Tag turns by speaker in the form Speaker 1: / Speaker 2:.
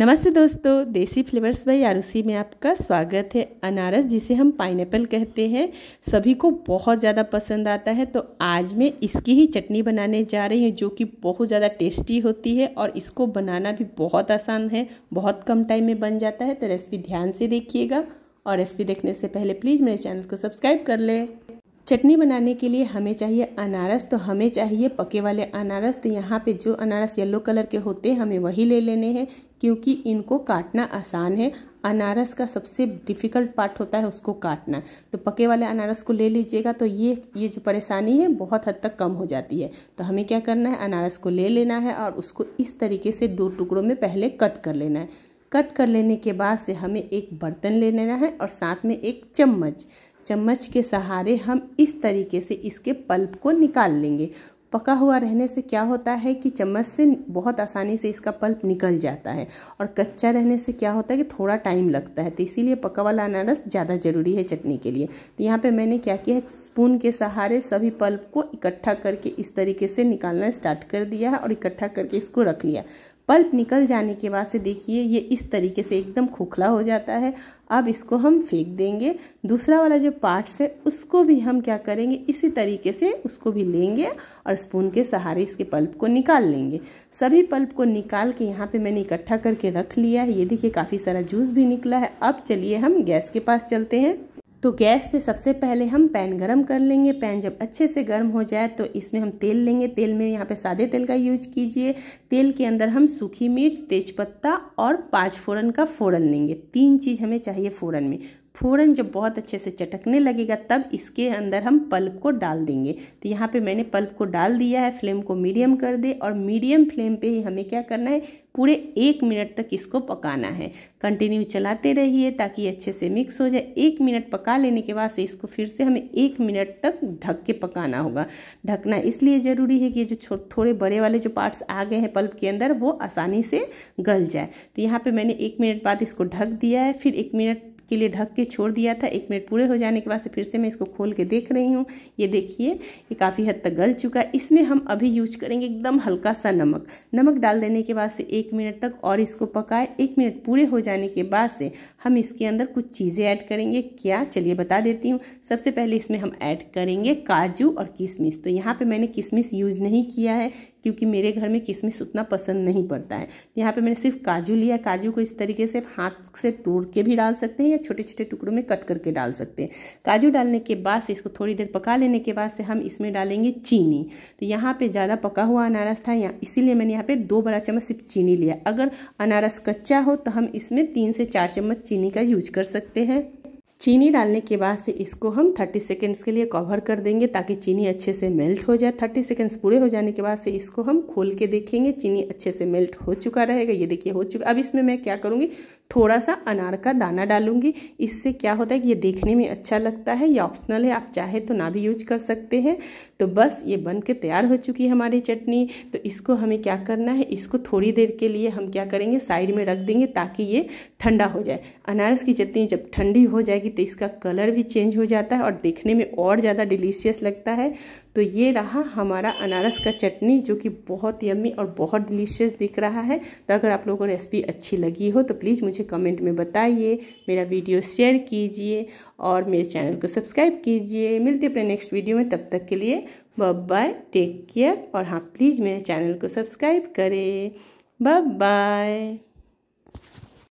Speaker 1: नमस्ते दोस्तों देसी फ्लेवर्स बाई आरुषि में आपका स्वागत है अनारस जिसे हम पाइन कहते हैं सभी को बहुत ज़्यादा पसंद आता है तो आज मैं इसकी ही चटनी बनाने जा रही हूँ जो कि बहुत ज़्यादा टेस्टी होती है और इसको बनाना भी बहुत आसान है बहुत कम टाइम में बन जाता है तो रेसिपी ध्यान से देखिएगा और रेसिपी देखने से पहले प्लीज़ मेरे चैनल को सब्सक्राइब कर लें चटनी बनाने के लिए हमें चाहिए अनारस तो हमें चाहिए पके वाले अनारस तो यहाँ पे जो अनारस येलो कलर के होते हैं हमें वही ले लेने हैं क्योंकि इनको काटना आसान है अनारस का सबसे डिफ़िकल्ट पार्ट होता है उसको काटना तो पके वाले अनारस को ले लीजिएगा तो ये ये जो परेशानी है बहुत हद तक कम हो जाती है तो हमें क्या करना है अनारस को ले लेना है और उसको इस तरीके से दो टुकड़ों में पहले कट कर लेना है कट कर लेने के बाद से हमें एक बर्तन ले लेना है और साथ में एक चम्मच चम्मच के सहारे हम इस तरीके से इसके पल्प को निकाल लेंगे पका हुआ रहने से क्या होता है कि चम्मच से बहुत आसानी से इसका पल्प निकल जाता है और कच्चा रहने से क्या होता है कि थोड़ा टाइम लगता है तो इसीलिए पका वाला अनारस ज़्यादा ज़रूरी है चटनी के लिए तो यहाँ पे मैंने क्या किया है स्पून के सहारे सभी पल्प को इकट्ठा करके इस तरीके से निकालना स्टार्ट कर दिया है और इकट्ठा करके इसको रख लिया पल्प निकल जाने के बाद से देखिए ये इस तरीके से एकदम खोखला हो जाता है अब इसको हम फेंक देंगे दूसरा वाला जो पार्ट्स है उसको भी हम क्या करेंगे इसी तरीके से उसको भी लेंगे और स्पून के सहारे इसके पल्प को निकाल लेंगे सभी पल्प को निकाल के यहाँ पे मैंने इकट्ठा करके रख लिया है ये देखिए काफ़ी सारा जूस भी निकला है अब चलिए हम गैस के पास चलते हैं तो गैस पे सबसे पहले हम पैन गरम कर लेंगे पैन जब अच्छे से गर्म हो जाए तो इसमें हम तेल लेंगे तेल में यहाँ पे सादे तेल का यूज कीजिए तेल के अंदर हम सूखी मिर्च तेज़पत्ता और पाँच फोरन का फोरन लेंगे तीन चीज़ हमें चाहिए फोरन में फ़ौरन जब बहुत अच्छे से चटकने लगेगा तब इसके अंदर हम पल्प को डाल देंगे तो यहाँ पे मैंने पल्प को डाल दिया है फ्लेम को मीडियम कर दे और मीडियम फ्लेम पे ही हमें क्या करना है पूरे एक मिनट तक इसको पकाना है कंटिन्यू चलाते रहिए ताकि अच्छे से मिक्स हो जाए एक मिनट पका लेने के बाद से इसको फिर से हमें एक मिनट तक ढक के पकाना होगा ढकना इसलिए ज़रूरी है कि जो थोड़े बड़े वाले जो पार्ट्स आ गए हैं पल्प के अंदर वो आसानी से गल जाए तो यहाँ पर मैंने एक मिनट बाद इसको ढक दिया है फिर एक मिनट के लिए ढक के छोड़ दिया था एक मिनट पूरे हो जाने के बाद से फिर से मैं इसको खोल के देख रही हूँ ये देखिए ये काफ़ी हद तक गल चुका है इसमें हम अभी यूज करेंगे एकदम हल्का सा नमक नमक डाल देने के बाद से एक मिनट तक और इसको पकाए एक मिनट पूरे हो जाने के बाद से हम इसके अंदर कुछ चीज़ें ऐड करेंगे क्या चलिए बता देती हूँ सबसे पहले इसमें हम ऐड करेंगे काजू और किशमिश तो यहाँ पर मैंने किशमिश यूज नहीं किया है क्योंकि मेरे घर में किशमिश उतना पसंद नहीं पड़ता है यहाँ पे मैंने सिर्फ काजू लिया काजू को इस तरीके से हाथ से तोड़ के भी डाल सकते हैं या छोटे छोटे टुकड़ों में कट करके डाल सकते हैं काजू डालने के बाद से इसको थोड़ी देर पका लेने के बाद से हम इसमें डालेंगे चीनी तो यहाँ पर ज़्यादा पका हुआ अनारस था यहाँ इसीलिए मैंने यहाँ पर दो बड़ा चम्मच सिर्फ चीनी लिया अगर अनारस कच्चा हो तो हम इसमें तीन से चार चम्मच चीनी का यूज कर सकते हैं चीनी डालने के बाद से इसको हम 30 सेकेंड्स के लिए कवर कर देंगे ताकि चीनी अच्छे से मेल्ट हो जाए 30 सेकेंड्स पूरे हो जाने के बाद से इसको हम खोल के देखेंगे चीनी अच्छे से मेल्ट हो चुका रहेगा ये देखिए हो चुका अब इसमें मैं क्या करूँगी थोड़ा सा अनार का दाना डालूंगी इससे क्या होता है कि ये देखने में अच्छा लगता है ये ऑप्शनल है आप चाहे तो ना भी यूज कर सकते हैं तो बस ये बन के तैयार हो चुकी है हमारी चटनी तो इसको हमें क्या करना है इसको थोड़ी देर के लिए हम क्या करेंगे साइड में रख देंगे ताकि ये ठंडा हो जाए अनारस की चटनी जब ठंडी हो जाएगी तो इसका कलर भी चेंज हो जाता है और देखने में और ज़्यादा डिलीशियस लगता है तो ये रहा हमारा अनारस का चटनी जो कि बहुत यम्मी और बहुत डिलीशियस दिख रहा है तो अगर आप लोगों को रेसिपी अच्छी लगी हो तो प्लीज़ मुझे कमेंट में बताइए मेरा वीडियो शेयर कीजिए और मेरे चैनल को सब्सक्राइब कीजिए मिलते अपने नेक्स्ट वीडियो में तब तक के लिए बाय टेक केयर और हाँ प्लीज़ मेरे चैनल को सब्सक्राइब करें बाय